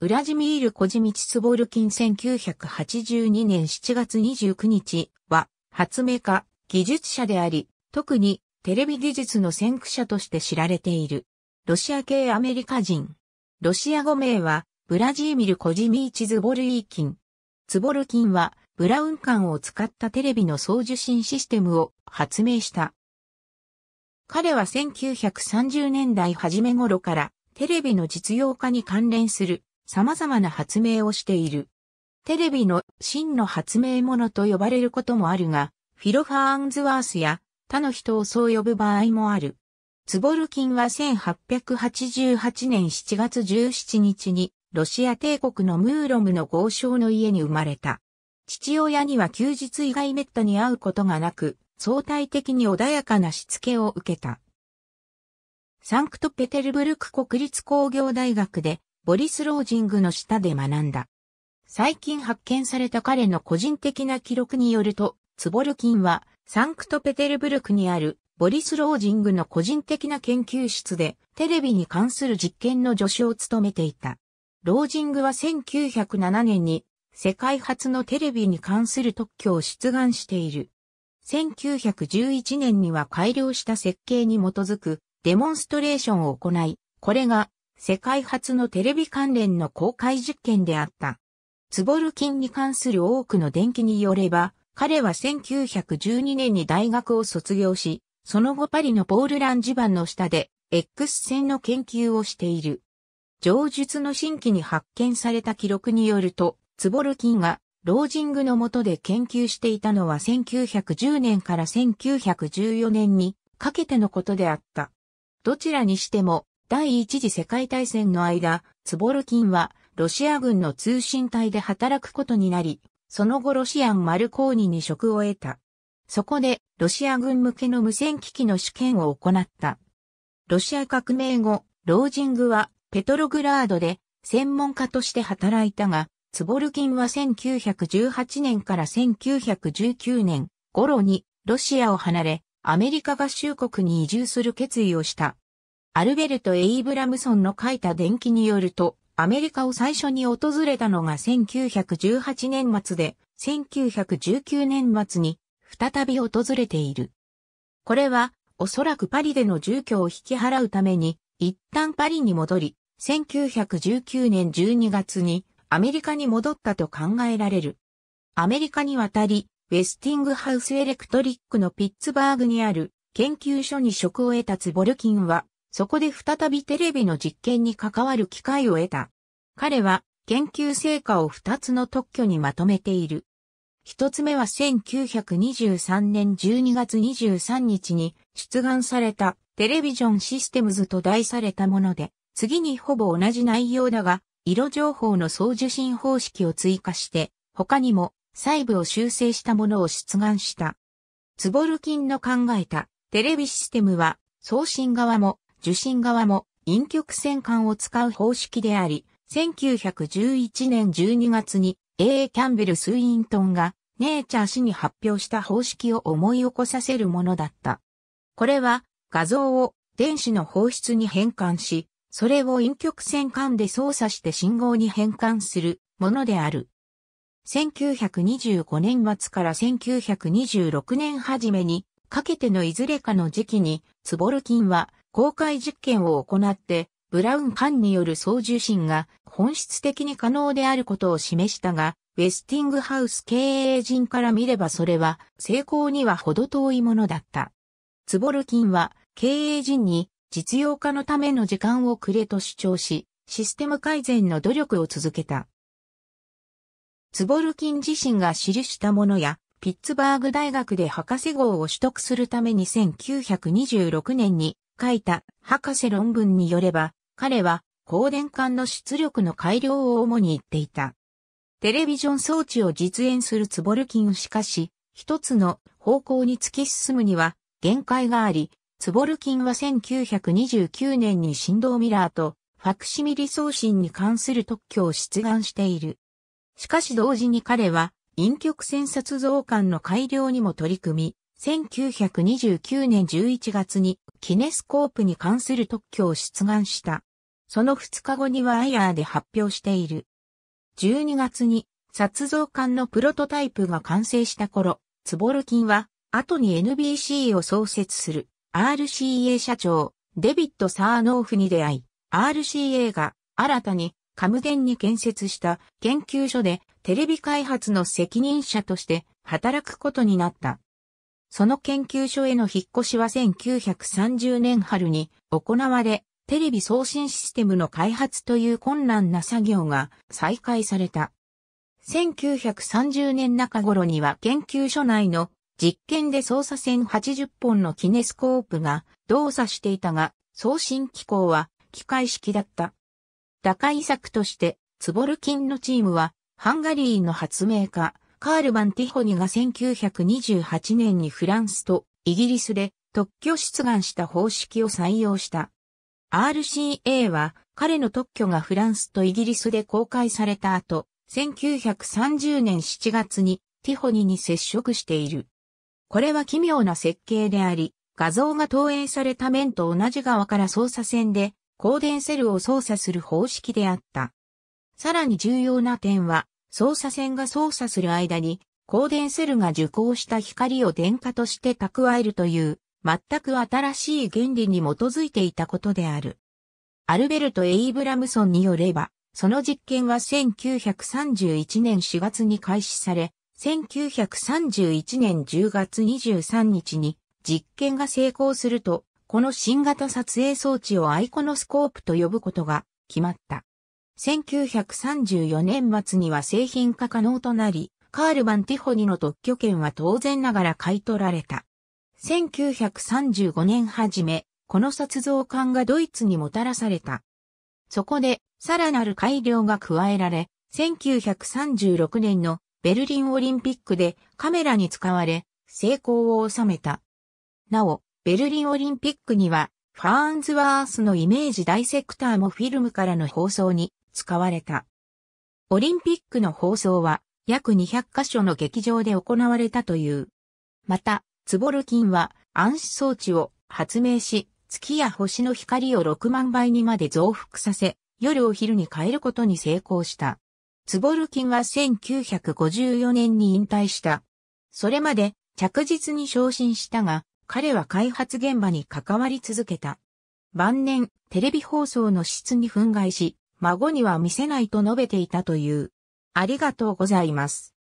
ウラジミール・コジミチツボルキン1982年7月29日は、発明家、技術者であり、特にテレビ技術の先駆者として知られている。ロシア系アメリカ人。ロシア語名は、ブラジーミル・コジミーチズボルイーキン。ツボルキンは、ブラウン管を使ったテレビの送受信システムを発明した。彼は1930年代初め頃から、テレビの実用化に関連する様々な発明をしている。テレビの真の発明者と呼ばれることもあるが、フィロ・ファーンズワースや他の人をそう呼ぶ場合もある。ツボルキンは1888年7月17日にロシア帝国のムーロムの豪商の家に生まれた。父親には休日以外滅多に会うことがなく、相対的に穏やかなしつけを受けた。サンクトペテルブルク国立工業大学でボリス・ロージングの下で学んだ。最近発見された彼の個人的な記録によると、ツボルキンはサンクトペテルブルクにあるボリス・ロージングの個人的な研究室でテレビに関する実験の助手を務めていた。ロージングは1907年に世界初のテレビに関する特許を出願している。1911年には改良した設計に基づくデモンストレーションを行い、これが世界初のテレビ関連の公開実験であった。ツボルキンに関する多くの伝記によれば、彼は1912年に大学を卒業し、その後パリのポールラン地盤の下で X 線の研究をしている。上述の新規に発見された記録によると、ツボルキンがロージングの下で研究していたのは1910年から1914年にかけてのことであった。どちらにしても第一次世界大戦の間、ツボルキンはロシア軍の通信隊で働くことになり、その後ロシアンマルコーニに職を得た。そこでロシア軍向けの無線機器の試験を行った。ロシア革命後、ロージングはペトログラードで専門家として働いたが、ツボルキンは1918年から1919年頃にロシアを離れ、アメリカ合衆国に移住する決意をした。アルベルト・エイブラムソンの書いた伝記によると、アメリカを最初に訪れたのが1918年末で、1919年末に再び訪れている。これは、おそらくパリでの住居を引き払うために、一旦パリに戻り、1919年12月にアメリカに戻ったと考えられる。アメリカに渡り、ウェスティングハウスエレクトリックのピッツバーグにある研究所に職を得たツボルキンは、そこで再びテレビの実験に関わる機会を得た。彼は研究成果を2つの特許にまとめている。1つ目は1923年12月23日に出願されたテレビジョンシステムズと題されたもので、次にほぼ同じ内容だが、色情報の送受信方式を追加して、他にも細部を修正したものを出願した。ツボルキンの考えたテレビシステムは送信側も受信側も陰極線管を使う方式であり、1911年12月に A. a キャンベル・スイントンがネイチャー氏に発表した方式を思い起こさせるものだった。これは画像を電子の放出に変換し、それを陰極線管で操作して信号に変換するものである。1925年末から1926年初めにかけてのいずれかの時期にツボルキンは公開実験を行って、ブラウン管による操縦心が本質的に可能であることを示したが、ウェスティングハウス経営陣から見ればそれは成功には程遠いものだった。ツボルキンは経営陣に実用化のための時間をくれと主張し、システム改善の努力を続けた。ツボルキン自身が記したものや、ピッツバーグ大学で博士号を取得するために1926年に書いた博士論文によれば、彼は光電管の出力の改良を主に言っていた。テレビジョン装置を実演するツボルキンしかし、一つの方向に突き進むには限界があり、ツボルキンは1929年に振動ミラーとファクシミリ送信に関する特許を出願している。しかし同時に彼は、陰極線撮像管の改良にも取り組み、1929年11月にキネスコープに関する特許を出願した。その2日後にはアイアーで発表している。12月に殺像艦のプロトタイプが完成した頃、ツボルキンは後に NBC を創設する RCA 社長デビッド・サーノーフに出会い、RCA が新たにカムデンに建設した研究所でテレビ開発の責任者として働くことになった。その研究所への引っ越しは1930年春に行われ、テレビ送信システムの開発という困難な作業が再開された。1930年中頃には研究所内の実験で操作線80本のキネスコープが動作していたが、送信機構は機械式だった。打開策として、ツボルキンのチームは、ハンガリーの発明家、カールマン・ティホニが1928年にフランスとイギリスで特許出願した方式を採用した。RCA は彼の特許がフランスとイギリスで公開された後、1930年7月にティホニに接触している。これは奇妙な設計であり、画像が投影された面と同じ側から操作線で光電セルを操作する方式であった。さらに重要な点は、操作線が操作する間に、光電セルが受光した光を電荷として蓄えるという、全く新しい原理に基づいていたことである。アルベルト・エイブラムソンによれば、その実験は1931年4月に開始され、1931年10月23日に実験が成功すると、この新型撮影装置をアイコノスコープと呼ぶことが決まった。1934年末には製品化可能となり、カール・バン・ティホニの特許権は当然ながら買い取られた。1935年初め、この撮像艦がドイツにもたらされた。そこで、さらなる改良が加えられ、1936年のベルリンオリンピックでカメラに使われ、成功を収めた。なお、ベルリンオリンピックには、ファーンズワースのイメージダイセクターもフィルムからの放送に使われた。オリンピックの放送は約200カ所の劇場で行われたという。また、ツボルキンは暗視装置を発明し、月や星の光を6万倍にまで増幅させ、夜を昼に変えることに成功した。ツボルキンは1954年に引退した。それまで着実に昇進したが、彼は開発現場に関わり続けた。晩年、テレビ放送の質に憤慨し、孫には見せないと述べていたという。ありがとうございます。